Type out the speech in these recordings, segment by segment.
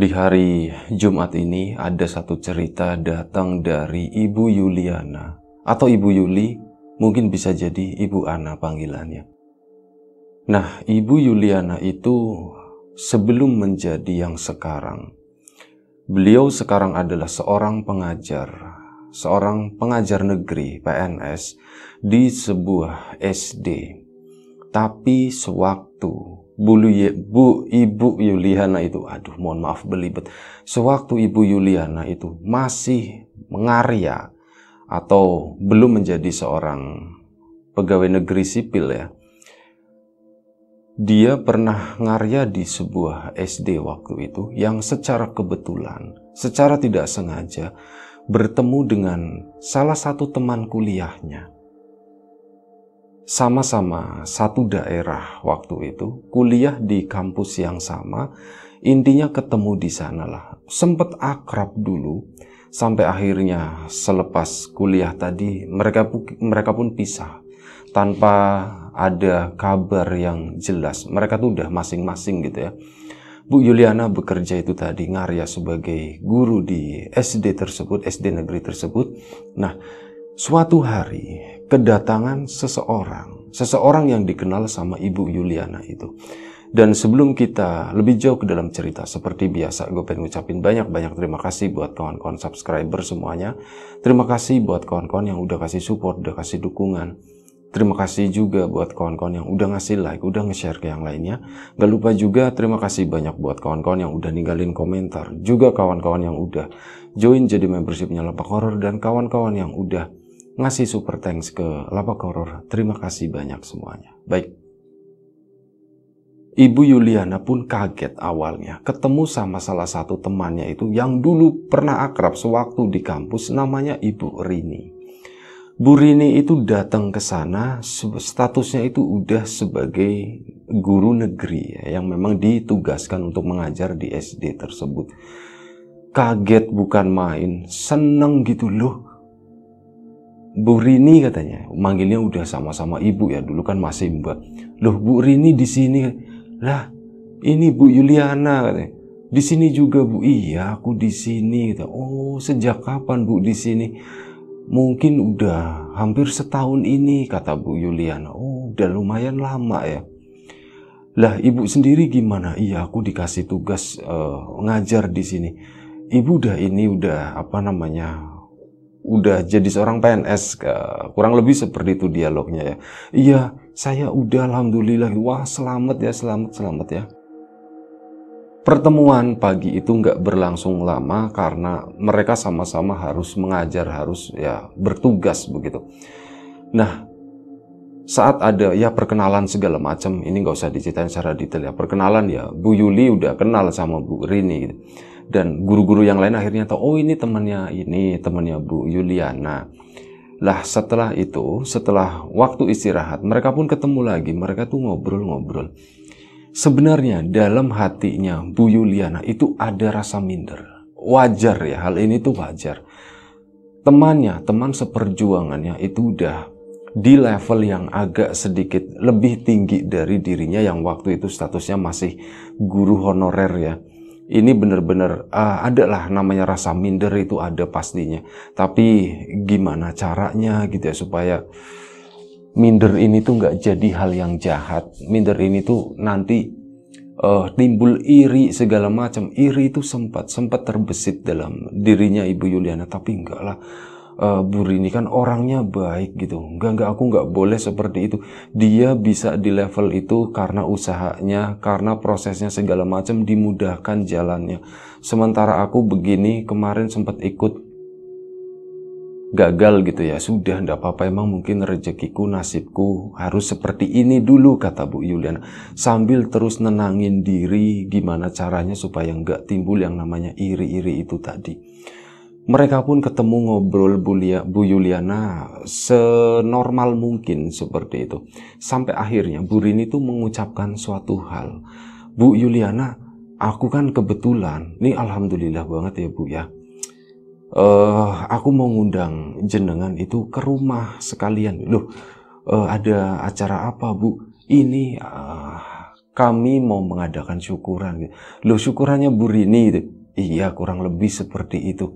Di hari Jumat ini ada satu cerita datang dari Ibu Yuliana atau Ibu Yuli, mungkin bisa jadi Ibu Ana panggilannya. Nah, Ibu Yuliana itu sebelum menjadi yang sekarang, beliau sekarang adalah seorang pengajar, seorang pengajar negeri PNS di sebuah SD. Tapi sewaktu bulu ye, bu ibu Yuliana itu aduh mohon maaf belibet sewaktu ibu Yuliana itu masih mengarya atau belum menjadi seorang pegawai negeri sipil ya dia pernah ngarya di sebuah SD waktu itu yang secara kebetulan secara tidak sengaja bertemu dengan salah satu teman kuliahnya sama-sama satu daerah waktu itu, kuliah di kampus yang sama, intinya ketemu di sanalah. Sempet akrab dulu, sampai akhirnya selepas kuliah tadi mereka mereka pun pisah tanpa ada kabar yang jelas. Mereka tuh udah masing-masing gitu ya. Bu Yuliana bekerja itu tadi ngarya sebagai guru di SD tersebut, SD negeri tersebut. Nah, Suatu hari, kedatangan seseorang, seseorang yang dikenal sama Ibu Yuliana itu. Dan sebelum kita lebih jauh ke dalam cerita, seperti biasa, gue pengen ngucapin banyak-banyak terima kasih buat kawan-kawan subscriber semuanya. Terima kasih buat kawan-kawan yang udah kasih support, udah kasih dukungan. Terima kasih juga buat kawan-kawan yang udah ngasih like, udah nge-share ke yang lainnya. Gak lupa juga terima kasih banyak buat kawan-kawan yang udah ninggalin komentar. Juga kawan-kawan yang udah join jadi membershipnya Lepak Horror dan kawan-kawan yang udah ngasih super thanks ke Lapak Horor. Terima kasih banyak semuanya. Baik. Ibu Yuliana pun kaget awalnya ketemu sama salah satu temannya itu yang dulu pernah akrab sewaktu di kampus namanya Ibu Rini. Bu Rini itu datang ke sana statusnya itu udah sebagai guru negeri ya, yang memang ditugaskan untuk mengajar di SD tersebut. Kaget bukan main, seneng gitu loh Bu Rini katanya, manggilnya udah sama-sama ibu ya dulu kan masih mbak. Loh Bu Rini di sini lah ini Bu Yuliana katanya. Di sini juga Bu, iya aku di sini. Gitu. Oh sejak kapan Bu di sini? Mungkin udah hampir setahun ini kata Bu Yuliana. Oh udah lumayan lama ya. Lah ibu sendiri gimana? Iya aku dikasih tugas uh, ngajar di sini. Ibu udah ini udah apa namanya udah jadi seorang PNS kurang lebih seperti itu dialognya ya iya saya udah alhamdulillah wah selamat ya selamat selamat ya pertemuan pagi itu nggak berlangsung lama karena mereka sama-sama harus mengajar harus ya bertugas begitu nah saat ada ya perkenalan segala macam ini nggak usah diceritain secara detail ya perkenalan ya Bu Yuli udah kenal sama Bu Rini gitu dan guru-guru yang lain akhirnya tahu oh ini temannya ini temannya Bu Yuliana lah setelah itu setelah waktu istirahat mereka pun ketemu lagi mereka tuh ngobrol-ngobrol sebenarnya dalam hatinya Bu Yuliana itu ada rasa minder wajar ya hal ini tuh wajar temannya teman seperjuangannya itu udah di level yang agak sedikit lebih tinggi dari dirinya yang waktu itu statusnya masih guru honorer ya ini benar-benar uh, ah, ada lah namanya rasa minder itu ada pastinya. Tapi gimana caranya gitu ya supaya minder ini tuh nggak jadi hal yang jahat. Minder ini tuh nanti uh, timbul iri segala macam. Iri itu sempat sempat terbesit dalam dirinya Ibu Yuliana, tapi enggak lah uh, eh, Buri ini kan orangnya baik gitu. Enggak, enggak, aku enggak boleh seperti itu. Dia bisa di level itu karena usahanya, karena prosesnya segala macam dimudahkan jalannya. Sementara aku begini, kemarin sempat ikut gagal gitu ya. Sudah, enggak apa-apa. Emang mungkin rezekiku, nasibku harus seperti ini dulu, kata Bu Yuliana. Sambil terus nenangin diri gimana caranya supaya enggak timbul yang namanya iri-iri itu tadi. Mereka pun ketemu ngobrol Lia, Bu Yuliana senormal mungkin seperti itu. Sampai akhirnya Bu Rini itu mengucapkan suatu hal. Bu Yuliana, aku kan kebetulan, ini alhamdulillah banget ya Bu ya. Uh, aku mau ngundang jenengan itu ke rumah sekalian. Loh, uh, ada acara apa Bu? Ini uh, kami mau mengadakan syukuran. Loh syukurannya Bu Rini itu. Iya kurang lebih seperti itu.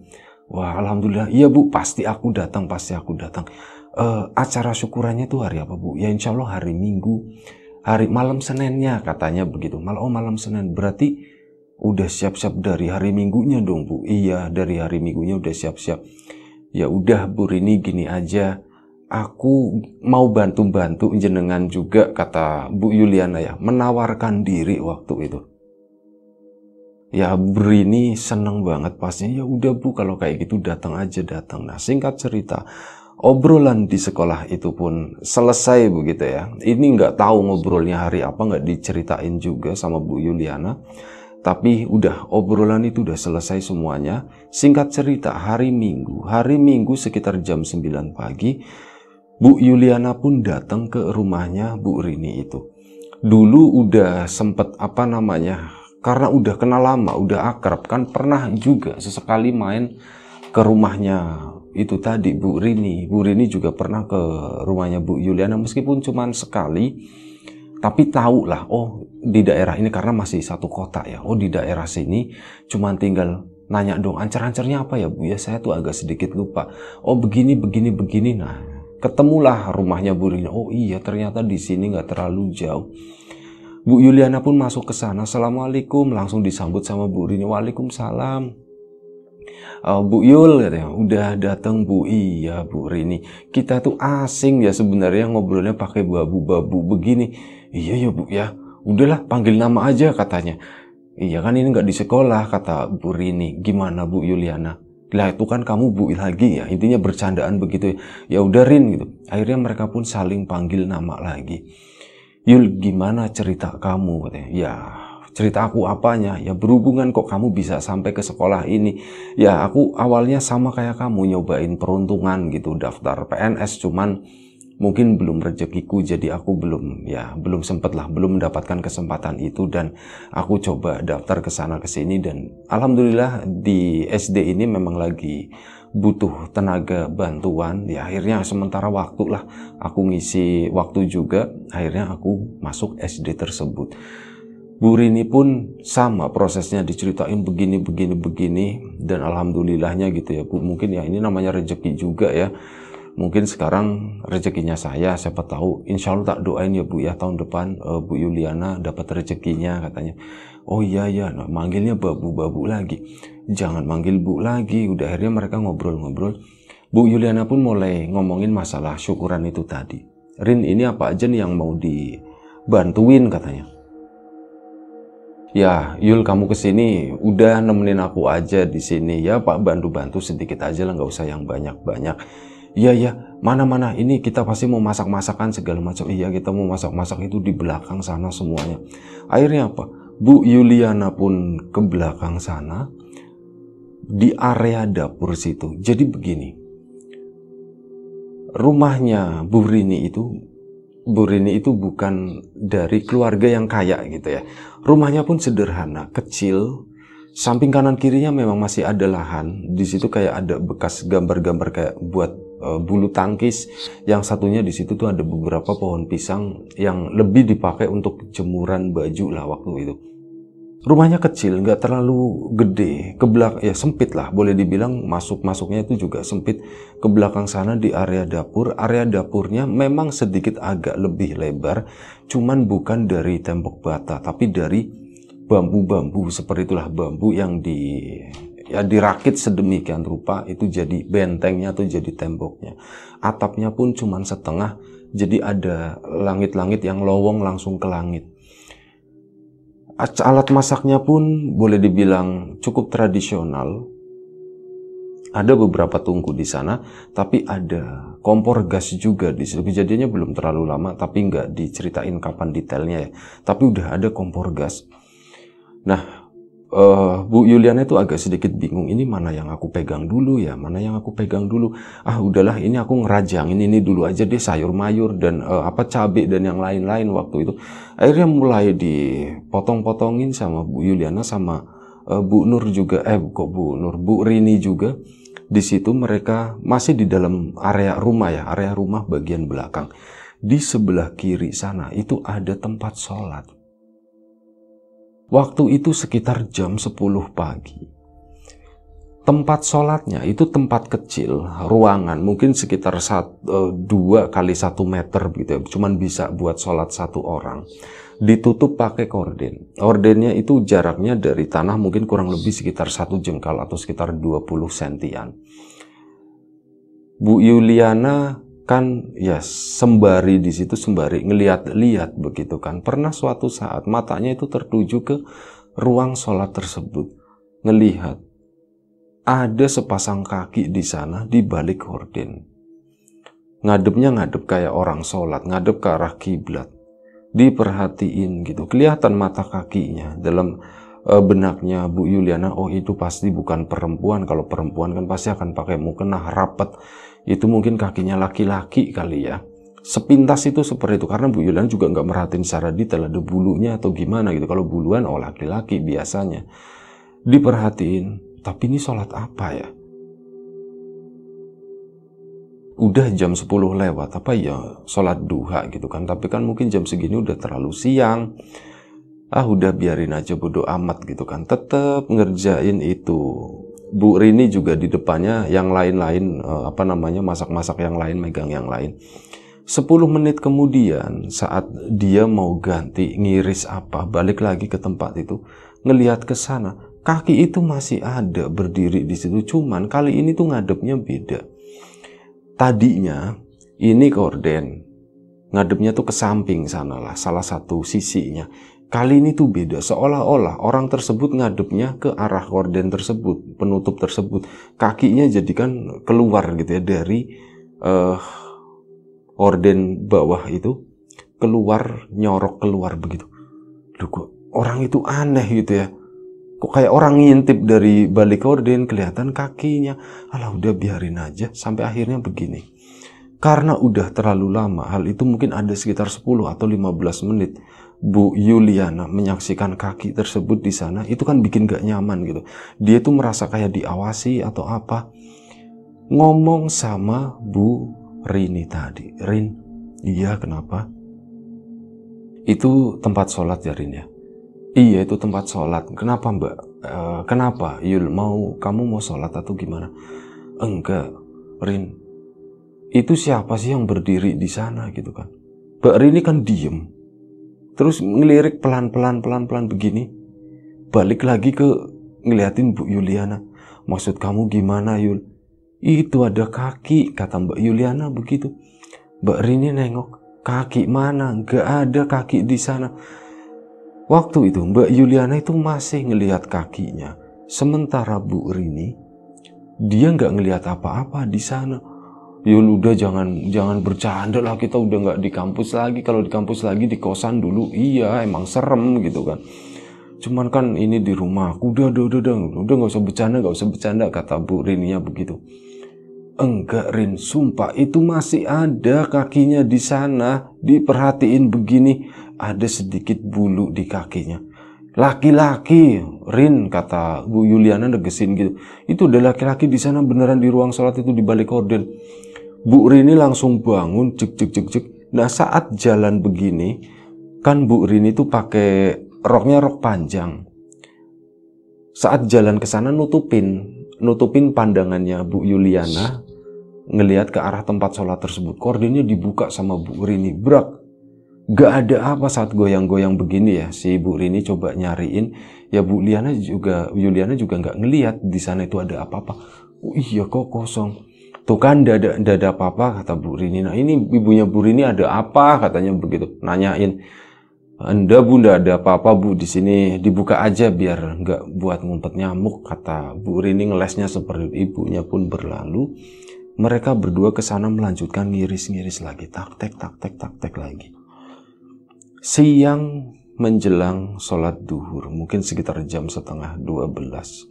Wah, alhamdulillah. Iya bu, pasti aku datang, pasti aku datang. Uh, acara syukurannya tuh hari apa bu? Ya insya Allah hari Minggu, hari malam Seninnya katanya begitu. Mal oh malam Senin berarti udah siap-siap dari hari Minggunya dong bu. Iya dari hari Minggunya udah siap-siap. Ya udah bu ini gini aja. Aku mau bantu-bantu jenengan juga kata Bu Yuliana ya menawarkan diri waktu itu ya Bri ini seneng banget pasnya ya udah bu kalau kayak gitu datang aja datang nah singkat cerita obrolan di sekolah itu pun selesai begitu ya ini nggak tahu ngobrolnya hari apa nggak diceritain juga sama Bu Yuliana tapi udah obrolan itu udah selesai semuanya singkat cerita hari Minggu hari Minggu sekitar jam 9 pagi Bu Yuliana pun datang ke rumahnya Bu Rini itu dulu udah sempet apa namanya karena udah kenal lama, udah akrab kan pernah juga sesekali main ke rumahnya itu tadi Bu Rini. Bu Rini juga pernah ke rumahnya Bu Yuliana meskipun cuma sekali tapi tahu lah oh di daerah ini karena masih satu kota ya. Oh di daerah sini cuma tinggal nanya dong ancer-ancernya apa ya Bu ya saya tuh agak sedikit lupa. Oh begini begini begini nah ketemulah rumahnya Bu Rini. Oh iya ternyata di sini nggak terlalu jauh. Bu Yuliana pun masuk ke sana. Assalamualaikum. Langsung disambut sama Bu Rini. Waalaikumsalam. Uh, Bu Yul katanya, udah datang Bu iya Bu Rini. Kita tuh asing ya sebenarnya ngobrolnya pakai babu-babu begini. Iya ya Bu ya. Udahlah panggil nama aja katanya. Iya kan ini nggak di sekolah kata Bu Rini. Gimana Bu Yuliana? Lah itu kan kamu Bu lagi ya. Intinya bercandaan begitu. Ya, ya udah Rin gitu. Akhirnya mereka pun saling panggil nama lagi. Yul gimana cerita kamu katanya ya cerita aku apanya ya berhubungan kok kamu bisa sampai ke sekolah ini ya aku awalnya sama kayak kamu nyobain peruntungan gitu daftar PNS cuman mungkin belum rezekiku jadi aku belum ya belum sempet lah belum mendapatkan kesempatan itu dan aku coba daftar ke sana ke sini dan alhamdulillah di SD ini memang lagi butuh tenaga bantuan ya akhirnya sementara waktu lah aku ngisi waktu juga akhirnya aku masuk SD tersebut Bu Rini pun sama prosesnya diceritain begini begini begini dan alhamdulillahnya gitu ya Bu mungkin ya ini namanya rezeki juga ya mungkin sekarang rezekinya saya siapa tahu insya Allah tak doain ya Bu ya tahun depan uh, Bu Yuliana dapat rezekinya katanya oh iya iya nah, manggilnya babu-babu lagi jangan manggil Bu lagi. Udah akhirnya mereka ngobrol-ngobrol. Bu Yuliana pun mulai ngomongin masalah syukuran itu tadi. Rin ini apa aja nih yang mau dibantuin katanya. Ya, Yul kamu kesini, udah nemenin aku aja di sini ya Pak bantu-bantu sedikit aja lah nggak usah yang banyak-banyak. Iya ya, mana-mana ini kita pasti mau masak-masakan segala macam. Iya kita mau masak-masak itu di belakang sana semuanya. Akhirnya apa? Bu Yuliana pun ke belakang sana di area dapur situ. Jadi begini, rumahnya Bu Rini itu, Bu Rini itu bukan dari keluarga yang kaya gitu ya. Rumahnya pun sederhana, kecil. Samping kanan kirinya memang masih ada lahan. Di situ kayak ada bekas gambar-gambar kayak buat eh, bulu tangkis. Yang satunya di situ tuh ada beberapa pohon pisang yang lebih dipakai untuk jemuran baju lah waktu itu rumahnya kecil, nggak terlalu gede, ke belakang ya sempit lah, boleh dibilang masuk-masuknya itu juga sempit ke belakang sana di area dapur. Area dapurnya memang sedikit agak lebih lebar, cuman bukan dari tembok bata, tapi dari bambu-bambu seperti itulah bambu yang di ya dirakit sedemikian rupa itu jadi bentengnya atau jadi temboknya. Atapnya pun cuman setengah, jadi ada langit-langit yang lowong langsung ke langit alat masaknya pun boleh dibilang cukup tradisional. Ada beberapa tungku di sana, tapi ada kompor gas juga di situ. Kejadiannya belum terlalu lama, tapi nggak diceritain kapan detailnya ya. Tapi udah ada kompor gas. Nah, uh, Bu Yuliana itu agak sedikit bingung ini mana yang aku pegang dulu ya mana yang aku pegang dulu ah udahlah ini aku ngerajang ini dulu aja deh sayur mayur dan uh, apa cabai dan yang lain-lain waktu itu akhirnya mulai dipotong-potongin sama Bu Yuliana sama uh, Bu Nur juga eh kok Bu Nur Bu Rini juga di situ mereka masih di dalam area rumah ya area rumah bagian belakang di sebelah kiri sana itu ada tempat sholat Waktu itu sekitar jam 10 pagi. Tempat sholatnya itu tempat kecil, ruangan mungkin sekitar 2 eh, kali 1 meter gitu ya. Cuman bisa buat sholat satu orang. Ditutup pakai korden. Kordennya itu jaraknya dari tanah mungkin kurang lebih sekitar satu jengkal atau sekitar 20 sentian. Bu Yuliana kan ya sembari di situ sembari ngelihat-lihat begitu kan pernah suatu saat matanya itu tertuju ke ruang sholat tersebut ngelihat ada sepasang kaki di sana di balik horden ngadepnya ngadep kayak orang sholat ngadep ke arah kiblat diperhatiin gitu kelihatan mata kakinya dalam eh, benaknya Bu Yuliana oh itu pasti bukan perempuan kalau perempuan kan pasti akan pakai mukena rapet itu mungkin kakinya laki-laki kali ya sepintas itu seperti itu karena Bu Yulian juga nggak merhatiin secara detail ada bulunya atau gimana gitu kalau buluan oh laki-laki biasanya diperhatiin tapi ini sholat apa ya udah jam 10 lewat apa ya sholat duha gitu kan tapi kan mungkin jam segini udah terlalu siang ah udah biarin aja bodo amat gitu kan tetap ngerjain itu Bu Rini juga di depannya yang lain-lain eh, apa namanya masak-masak yang lain megang yang lain 10 menit kemudian saat dia mau ganti ngiris apa balik lagi ke tempat itu ngelihat ke sana kaki itu masih ada berdiri di situ cuman kali ini tuh ngadepnya beda tadinya ini korden ngadepnya tuh ke samping sanalah salah satu sisinya Kali ini tuh beda, seolah-olah orang tersebut ngadepnya ke arah korden tersebut, penutup tersebut. Kakinya jadikan keluar gitu ya dari uh, eh, orden bawah itu, keluar, nyorok keluar begitu. Duh, kok orang itu aneh gitu ya. Kok kayak orang ngintip dari balik korden kelihatan kakinya. Alah udah biarin aja, sampai akhirnya begini karena udah terlalu lama hal itu mungkin ada sekitar 10 atau 15 menit Bu Yuliana menyaksikan kaki tersebut di sana, itu kan bikin gak nyaman gitu. Dia tuh merasa kayak diawasi atau apa. Ngomong sama Bu Rini tadi. Rin, iya kenapa? Itu tempat sholat ya Rin ya? Iya itu tempat sholat. Kenapa mbak? E, kenapa Yul? Mau kamu mau sholat atau gimana? Enggak, Rin. Itu siapa sih yang berdiri di sana gitu kan? Mbak Rini kan diem terus ngelirik pelan-pelan pelan-pelan begini balik lagi ke ngeliatin Bu Yuliana maksud kamu gimana Yul itu ada kaki kata Mbak Yuliana begitu Mbak Rini nengok kaki mana Gak ada kaki di sana waktu itu Mbak Yuliana itu masih ngelihat kakinya sementara Bu Rini dia nggak ngelihat apa-apa di sana ya udah jangan jangan bercanda lah kita udah nggak di kampus lagi kalau di kampus lagi di kosan dulu iya emang serem gitu kan cuman kan ini di rumah udah udah udah udah udah gak usah bercanda nggak usah bercanda kata bu Rininya begitu enggak Rin sumpah itu masih ada kakinya di sana diperhatiin begini ada sedikit bulu di kakinya laki-laki Rin kata Bu Yuliana negesin gitu itu udah laki-laki di sana beneran di ruang sholat itu di balik korden Bu Rini langsung bangun cek cek cek cek. Nah saat jalan begini kan Bu Rini tuh pakai roknya rok panjang. Saat jalan ke sana nutupin nutupin pandangannya Bu Yuliana ngelihat ke arah tempat sholat tersebut. Kordinnya dibuka sama Bu Rini. Brak, gak ada apa saat goyang-goyang begini ya si Bu Rini coba nyariin ya Bu Liana juga Yuliana juga nggak ngelihat di sana itu ada apa-apa oh, iya kok kosong tuh kan dada dada papa kata Bu Rini nah ini ibunya Bu Rini ada apa katanya begitu nanyain anda bunda ada apa-apa bu di sini dibuka aja biar nggak buat ngumpet nyamuk kata Bu Rini ngelesnya seperti ibunya pun berlalu mereka berdua ke sana melanjutkan ngiris-ngiris lagi tak tak tek tak tek lagi siang menjelang sholat duhur mungkin sekitar jam setengah dua belas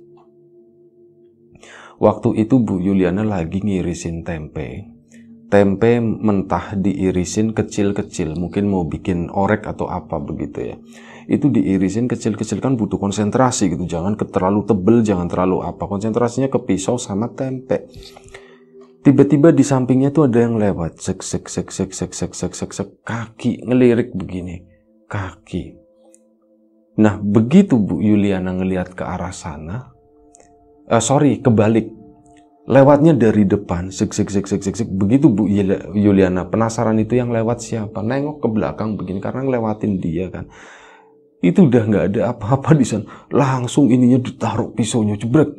Waktu itu Bu Yuliana lagi ngirisin tempe. Tempe mentah diirisin kecil-kecil, mungkin mau bikin orek atau apa begitu ya. Itu diirisin kecil-kecil kan butuh konsentrasi gitu, jangan terlalu tebel, jangan terlalu apa. Konsentrasinya ke pisau sama tempe. Tiba-tiba di sampingnya tuh ada yang lewat. Sek sek sek sek sek sek sek sek sek kaki ngelirik begini. Kaki. Nah, begitu Bu Yuliana ngelihat ke arah sana, uh, sorry kebalik lewatnya dari depan sik sik sik sik sik, sik. begitu Bu Yuliana penasaran itu yang lewat siapa nengok ke belakang begini karena ngelewatin dia kan itu udah nggak ada apa-apa di sana langsung ininya ditaruh pisaunya cebrek.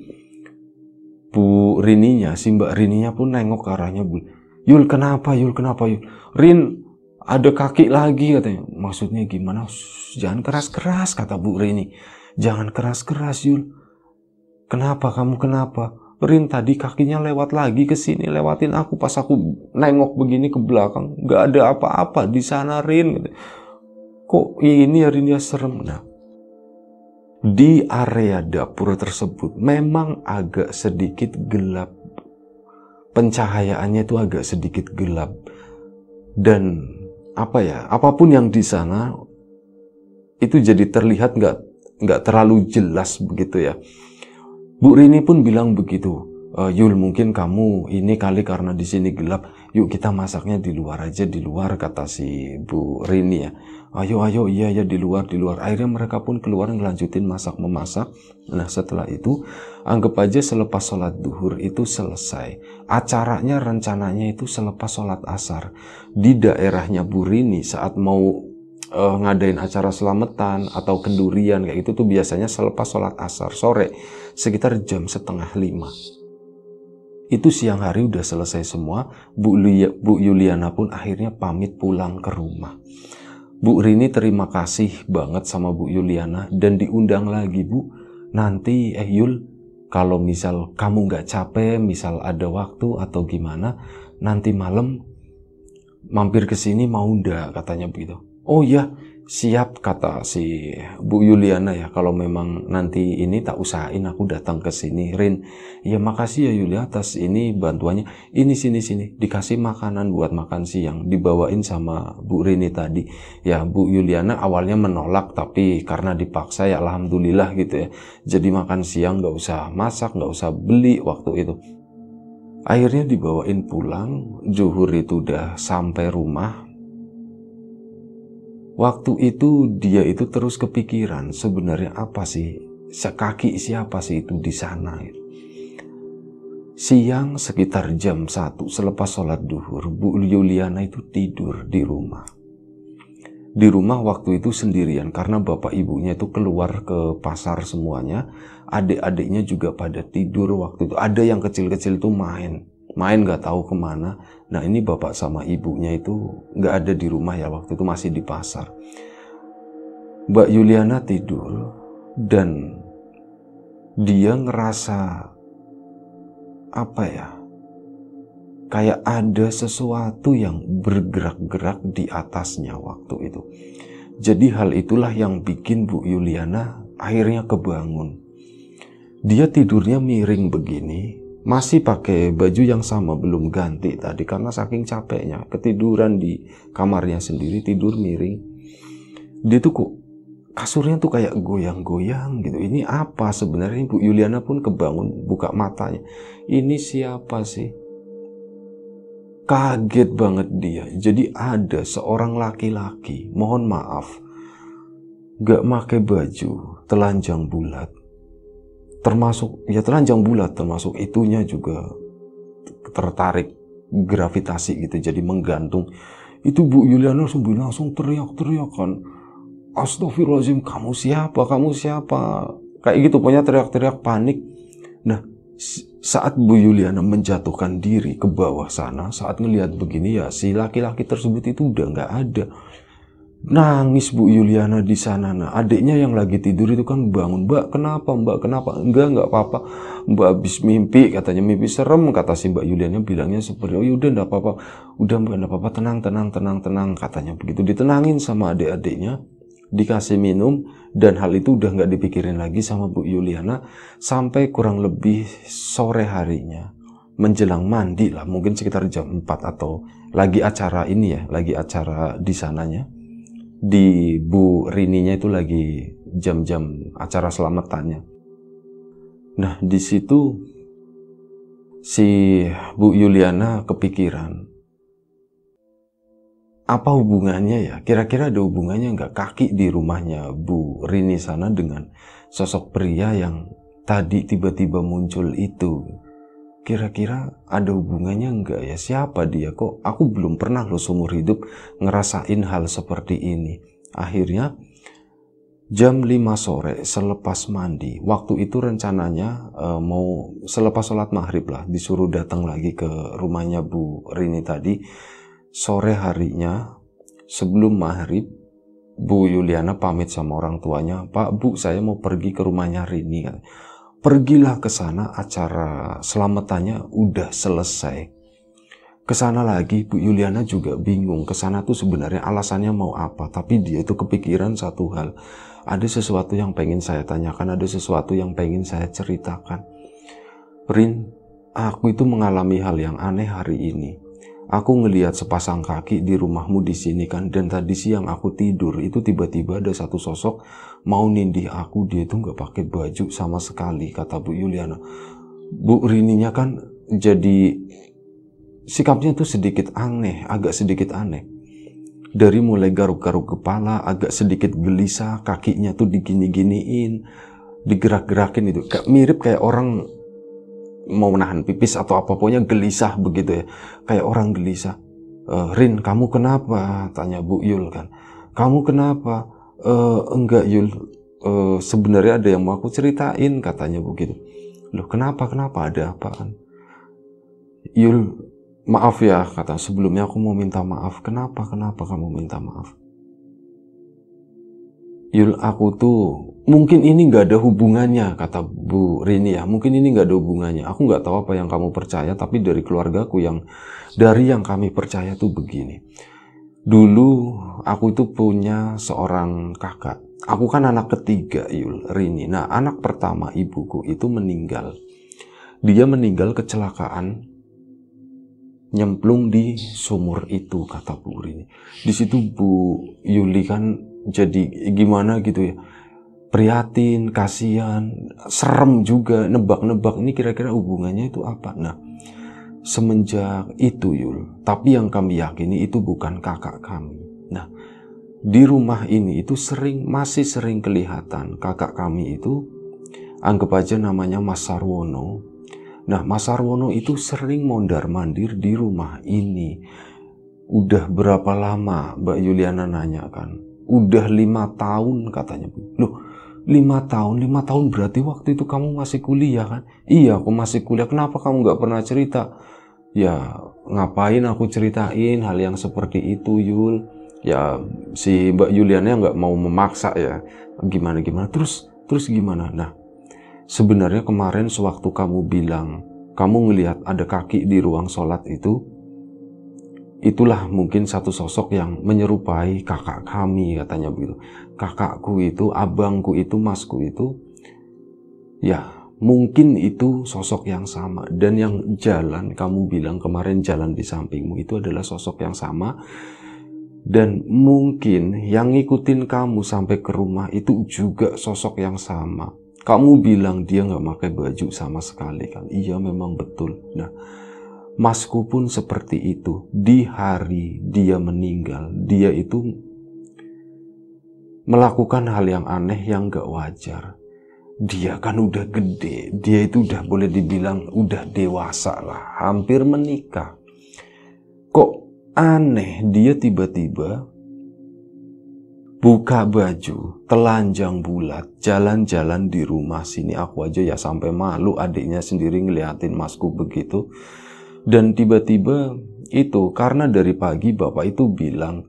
Bu Rininya si Mbak Rininya pun nengok ke arahnya Bu Yul kenapa Yul kenapa Yul Rin ada kaki lagi katanya maksudnya gimana jangan keras-keras kata Bu Rini jangan keras-keras Yul Kenapa kamu kenapa? Rin tadi kakinya lewat lagi ke sini, lewatin aku pas aku nengok begini ke belakang. Gak ada apa-apa di sana Rin. Gitu. Kok ini ya Rin ya serem. Nah, di area dapur tersebut memang agak sedikit gelap. Pencahayaannya itu agak sedikit gelap. Dan apa ya, apapun yang di sana itu jadi terlihat nggak nggak terlalu jelas begitu ya. Bu Rini pun bilang begitu. E, Yul mungkin kamu ini kali karena di sini gelap, yuk kita masaknya di luar aja di luar kata si Bu Rini ya. Ayo ayo iya ya di luar di luar. Akhirnya mereka pun keluar ngelanjutin masak memasak. Nah setelah itu anggap aja selepas sholat duhur itu selesai. Acaranya rencananya itu selepas sholat asar di daerahnya Bu Rini saat mau uh, ngadain acara selamatan atau kendurian kayak gitu tuh biasanya selepas sholat asar sore sekitar jam setengah lima itu siang hari udah selesai semua Bu, Lia, Bu Yuliana pun akhirnya pamit pulang ke rumah Bu Rini terima kasih banget sama Bu Yuliana dan diundang lagi Bu nanti eh Yul kalau misal kamu nggak capek misal ada waktu atau gimana nanti malam mampir ke sini mau ndak katanya begitu Oh iya, siap kata si Bu Yuliana ya kalau memang nanti ini tak usahain aku datang ke sini Rin ya makasih ya Yulia atas ini bantuannya ini sini sini dikasih makanan buat makan siang dibawain sama Bu Rini tadi ya Bu Yuliana awalnya menolak tapi karena dipaksa ya Alhamdulillah gitu ya jadi makan siang nggak usah masak nggak usah beli waktu itu Akhirnya dibawain pulang, Juhur itu udah sampai rumah, Waktu itu dia itu terus kepikiran sebenarnya apa sih sekaki siapa sih itu di sana. Siang sekitar jam 1 selepas sholat duhur, Bu Yuliana itu tidur di rumah. Di rumah waktu itu sendirian karena bapak ibunya itu keluar ke pasar semuanya. Adik-adiknya juga pada tidur waktu itu. Ada yang kecil-kecil itu main main nggak tahu kemana. Nah ini bapak sama ibunya itu nggak ada di rumah ya waktu itu masih di pasar. Mbak Yuliana tidur dan dia ngerasa apa ya kayak ada sesuatu yang bergerak-gerak di atasnya waktu itu. Jadi hal itulah yang bikin Bu Yuliana akhirnya kebangun. Dia tidurnya miring begini, masih pakai baju yang sama belum ganti tadi karena saking capeknya ketiduran di kamarnya sendiri tidur miring dia tuh kok kasurnya tuh kayak goyang-goyang gitu ini apa sebenarnya Bu Yuliana pun kebangun buka matanya ini siapa sih kaget banget dia jadi ada seorang laki-laki mohon maaf gak pakai baju telanjang bulat termasuk ya telanjang bulat termasuk itunya juga tertarik gravitasi gitu jadi menggantung itu Bu Yuliana langsung langsung teriak-teriak kan Astagfirullahaladzim kamu siapa kamu siapa kayak gitu punya teriak-teriak panik nah saat Bu Yuliana menjatuhkan diri ke bawah sana saat ngelihat begini ya si laki-laki tersebut itu udah nggak ada Nangis Bu Yuliana di sana. Nah, adiknya yang lagi tidur itu kan bangun. Mbak, kenapa? Mbak, kenapa? Enggak, enggak apa-apa. Mbak habis mimpi, katanya mimpi serem. Kata si Mbak Yuliana bilangnya seperti, oh yaudah, enggak apa-apa. Udah, Mbak, enggak apa-apa. Tenang, tenang, tenang, tenang. Katanya begitu. Ditenangin sama adik-adiknya. Dikasih minum. Dan hal itu udah nggak dipikirin lagi sama Bu Yuliana. Sampai kurang lebih sore harinya. Menjelang mandi lah. Mungkin sekitar jam 4 atau lagi acara ini ya. Lagi acara di sananya di Bu Rininya itu lagi jam-jam acara selamatannya. Nah, di situ si Bu Yuliana kepikiran. Apa hubungannya ya? Kira-kira ada hubungannya nggak kaki di rumahnya Bu Rini sana dengan sosok pria yang tadi tiba-tiba muncul itu? kira-kira ada hubungannya enggak ya siapa dia kok aku belum pernah loh seumur hidup ngerasain hal seperti ini akhirnya jam 5 sore selepas mandi waktu itu rencananya e, mau selepas sholat maghrib lah disuruh datang lagi ke rumahnya Bu Rini tadi sore harinya sebelum maghrib Bu Yuliana pamit sama orang tuanya Pak Bu saya mau pergi ke rumahnya Rini Pergilah ke sana acara selamatannya udah selesai. Ke sana lagi Bu Yuliana juga bingung. Ke sana tuh sebenarnya alasannya mau apa, tapi dia itu kepikiran satu hal. Ada sesuatu yang pengen saya tanyakan, ada sesuatu yang pengen saya ceritakan. Rin, aku itu mengalami hal yang aneh hari ini. Aku ngeliat sepasang kaki di rumahmu di sini kan, dan tadi siang aku tidur, itu tiba-tiba ada satu sosok mau nindih aku dia itu nggak pakai baju sama sekali kata Bu Yuliana Bu Rininya kan jadi sikapnya tuh sedikit aneh agak sedikit aneh dari mulai garuk-garuk kepala agak sedikit gelisah kakinya tuh digini-giniin digerak-gerakin itu kayak mirip kayak orang mau menahan pipis atau apa apapun gelisah begitu ya kayak orang gelisah e, Rin kamu kenapa tanya Bu Yul kan kamu kenapa e, enggak Yul e, sebenarnya ada yang mau aku ceritain katanya begitu loh kenapa kenapa ada apa kan Yul maaf ya kata sebelumnya aku mau minta maaf kenapa kenapa kamu minta maaf Yul aku tuh mungkin ini nggak ada hubungannya kata Bu Rini ya mungkin ini nggak ada hubungannya aku nggak tahu apa yang kamu percaya tapi dari keluargaku yang dari yang kami percaya tuh begini Dulu aku itu punya seorang kakak. Aku kan anak ketiga Yul Rini. Nah anak pertama ibuku itu meninggal. Dia meninggal kecelakaan nyemplung di sumur itu kata Bu Rini. Di situ Bu Yuli kan jadi gimana gitu ya prihatin, kasihan, serem juga, nebak-nebak ini kira-kira hubungannya itu apa. Nah, semenjak itu Yul. Tapi yang kami yakini itu bukan kakak kami. Nah, di rumah ini itu sering masih sering kelihatan kakak kami itu anggap aja namanya Mas Sarwono. Nah, Mas Sarwono itu sering mondar-mandir di rumah ini. Udah berapa lama Mbak Yuliana nanya kan? Udah lima tahun katanya. Loh, lima tahun, lima tahun berarti waktu itu kamu masih kuliah kan? Iya, aku masih kuliah. Kenapa kamu nggak pernah cerita? ya ngapain aku ceritain hal yang seperti itu Yul ya si Mbak Yuliannya nggak mau memaksa ya gimana gimana terus terus gimana nah sebenarnya kemarin sewaktu kamu bilang kamu ngelihat ada kaki di ruang sholat itu itulah mungkin satu sosok yang menyerupai kakak kami katanya begitu kakakku itu abangku itu masku itu ya mungkin itu sosok yang sama dan yang jalan kamu bilang kemarin jalan di sampingmu itu adalah sosok yang sama dan mungkin yang ngikutin kamu sampai ke rumah itu juga sosok yang sama kamu bilang dia nggak pakai baju sama sekali kan iya memang betul nah masku pun seperti itu di hari dia meninggal dia itu melakukan hal yang aneh yang gak wajar dia kan udah gede, dia itu udah boleh dibilang udah dewasa lah, hampir menikah. Kok aneh dia tiba-tiba buka baju, telanjang bulat, jalan-jalan di rumah sini. Aku aja ya sampai malu adiknya sendiri ngeliatin masku begitu. Dan tiba-tiba itu karena dari pagi bapak itu bilang,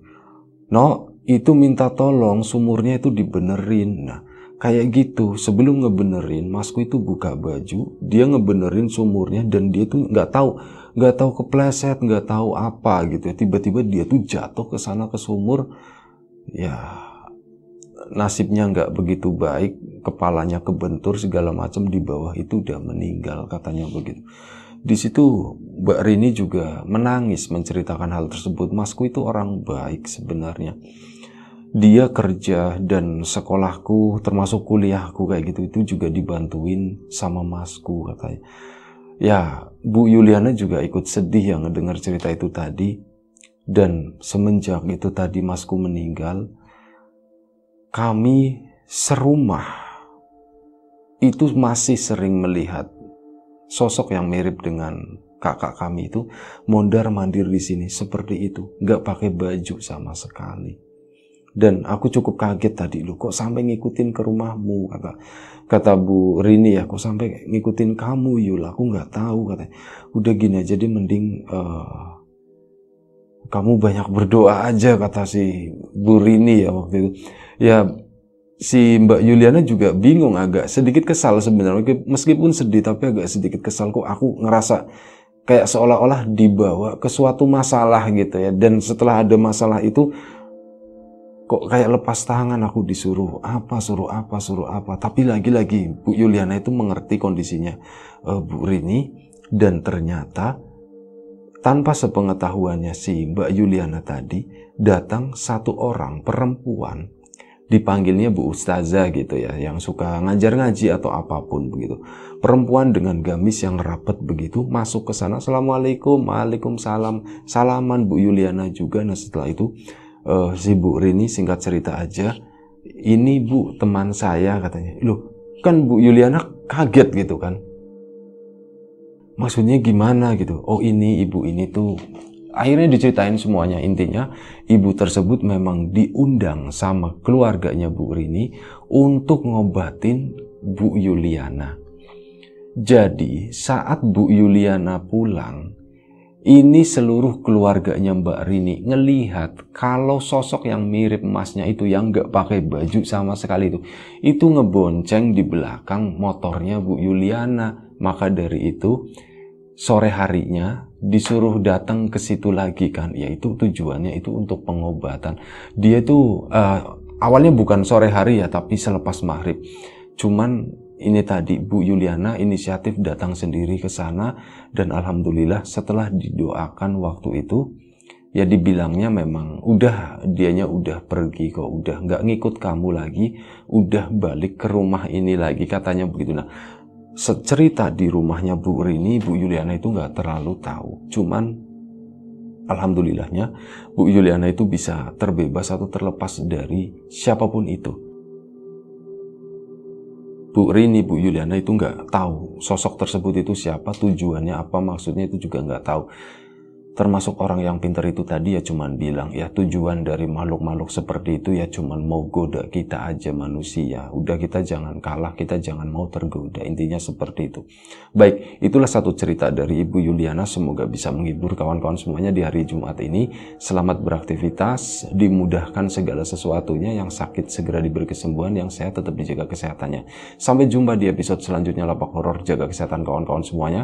"No, itu minta tolong sumurnya itu dibenerin." Nah, kayak gitu sebelum ngebenerin masku itu buka baju dia ngebenerin sumurnya dan dia tuh nggak tahu nggak tahu kepleset nggak tahu apa gitu tiba-tiba dia tuh jatuh ke sana ke sumur ya nasibnya nggak begitu baik kepalanya kebentur segala macam di bawah itu udah meninggal katanya begitu di situ Mbak Rini juga menangis menceritakan hal tersebut masku itu orang baik sebenarnya dia kerja dan sekolahku termasuk kuliahku kayak gitu itu juga dibantuin sama masku katanya ya Bu Yuliana juga ikut sedih yang dengar cerita itu tadi dan semenjak itu tadi masku meninggal kami serumah itu masih sering melihat sosok yang mirip dengan kakak kami itu mondar mandir di sini seperti itu nggak pakai baju sama sekali dan aku cukup kaget tadi lu kok sampai ngikutin ke rumahmu kata kata Bu Rini ya kok sampai ngikutin kamu Yul iya, aku nggak tahu katanya. Udah gini aja jadi mending uh, kamu banyak berdoa aja kata si Bu Rini ya waktu itu. Ya si Mbak Yuliana juga bingung agak sedikit kesal sebenarnya meskipun sedih tapi agak sedikit kesal kok aku ngerasa kayak seolah-olah dibawa ke suatu masalah gitu ya dan setelah ada masalah itu kok kayak lepas tangan aku disuruh apa suruh apa suruh apa tapi lagi-lagi Bu Yuliana itu mengerti kondisinya uh, Bu Rini dan ternyata tanpa sepengetahuannya si Mbak Yuliana tadi datang satu orang perempuan dipanggilnya Bu Ustazah gitu ya yang suka ngajar ngaji atau apapun begitu perempuan dengan gamis yang rapet begitu masuk ke sana Assalamualaikum Waalaikumsalam salaman Bu Yuliana juga nah setelah itu uh, si Bu Rini singkat cerita aja ini Bu teman saya katanya loh kan Bu Yuliana kaget gitu kan maksudnya gimana gitu oh ini ibu ini tuh akhirnya diceritain semuanya intinya ibu tersebut memang diundang sama keluarganya Bu Rini untuk ngobatin Bu Yuliana jadi saat Bu Yuliana pulang ini seluruh keluarganya Mbak Rini ngelihat kalau sosok yang mirip emasnya itu yang gak pakai baju sama sekali itu, itu ngebonceng di belakang motornya Bu Yuliana. Maka dari itu sore harinya disuruh datang ke situ lagi kan, yaitu tujuannya itu untuk pengobatan. Dia tuh uh, awalnya bukan sore hari ya, tapi selepas maghrib. Cuman ini tadi Bu Yuliana inisiatif datang sendiri ke sana dan alhamdulillah setelah didoakan waktu itu ya dibilangnya memang udah dianya udah pergi kok udah nggak ngikut kamu lagi udah balik ke rumah ini lagi katanya begitu nah cerita di rumahnya Bu Rini Bu Yuliana itu nggak terlalu tahu cuman alhamdulillahnya Bu Yuliana itu bisa terbebas atau terlepas dari siapapun itu Bu Rini, Bu Yuliana itu nggak tahu sosok tersebut itu siapa, tujuannya apa, maksudnya itu juga nggak tahu termasuk orang yang pinter itu tadi ya cuman bilang ya tujuan dari makhluk-makhluk seperti itu ya cuman mau goda kita aja manusia udah kita jangan kalah kita jangan mau tergoda intinya seperti itu baik itulah satu cerita dari Ibu Yuliana semoga bisa menghibur kawan-kawan semuanya di hari Jumat ini selamat beraktivitas dimudahkan segala sesuatunya yang sakit segera diberi kesembuhan yang sehat tetap dijaga kesehatannya sampai jumpa di episode selanjutnya lapak horor jaga kesehatan kawan-kawan semuanya